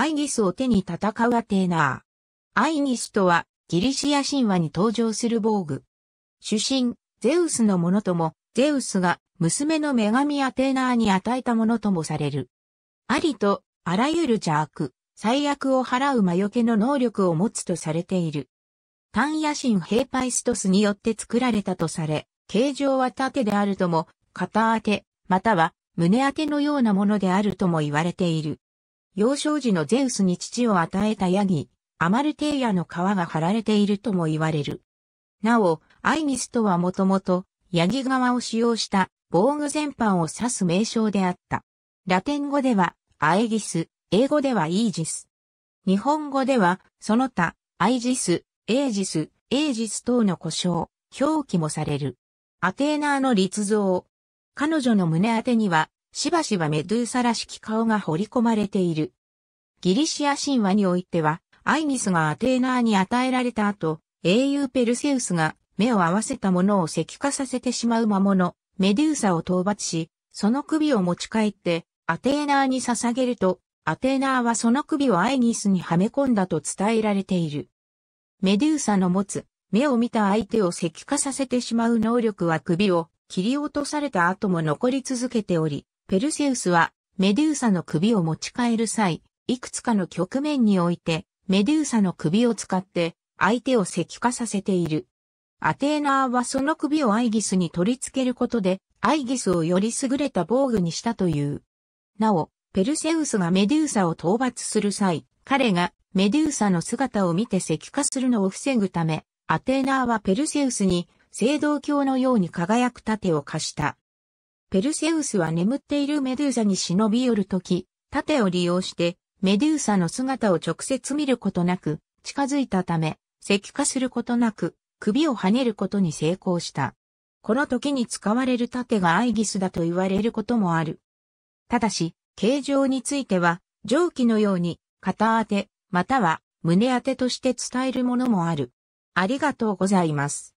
アイギスを手に戦うアテーナー。アイギスとは、ギリシア神話に登場する防具。主神、ゼウスのものとも、ゼウスが娘の女神アテーナーに与えたものともされる。ありと、あらゆる邪悪、最悪を払う魔除けの能力を持つとされている。単野神ヘイパイストスによって作られたとされ、形状は縦であるとも、片当て、または胸当てのようなものであるとも言われている。幼少時のゼウスに父を与えたヤギ、アマルテイヤの皮が貼られているとも言われる。なお、アイミスとはもともと、ヤギ皮を使用した防具全般を指す名称であった。ラテン語では、アエギス、英語ではイージス。日本語では、その他、アイジス、エージス、エージス等の故障、表記もされる。アテーナーの立像。彼女の胸当てには、しばしばメドゥーサらしき顔が彫り込まれている。ギリシア神話においては、アイニスがアテーナーに与えられた後、英雄ペルセウスが目を合わせたものを石化させてしまう魔物、メデューサを討伐し、その首を持ち帰って、アテーナーに捧げると、アテーナーはその首をアイニスにはめ込んだと伝えられている。メデューサの持つ、目を見た相手を石化させてしまう能力は首を切り落とされた後も残り続けており、ペルセウスはメデューサの首を持ち帰る際、いくつかの局面において、メデューサの首を使って、相手を石化させている。アテーナーはその首をアイギスに取り付けることで、アイギスをより優れた防具にしたという。なお、ペルセウスがメデューサを討伐する際、彼がメデューサの姿を見て石化するのを防ぐため、アテーナーはペルセウスに、青銅鏡のように輝く盾を貸した。ペルセウスは眠っているメデューサに忍び寄るとき、盾を利用してメデューサの姿を直接見ることなく、近づいたため、石化することなく、首を跳ねることに成功した。この時に使われる盾がアイギスだと言われることもある。ただし、形状については、蒸気のように、肩当て、または胸当てとして伝えるものもある。ありがとうございます。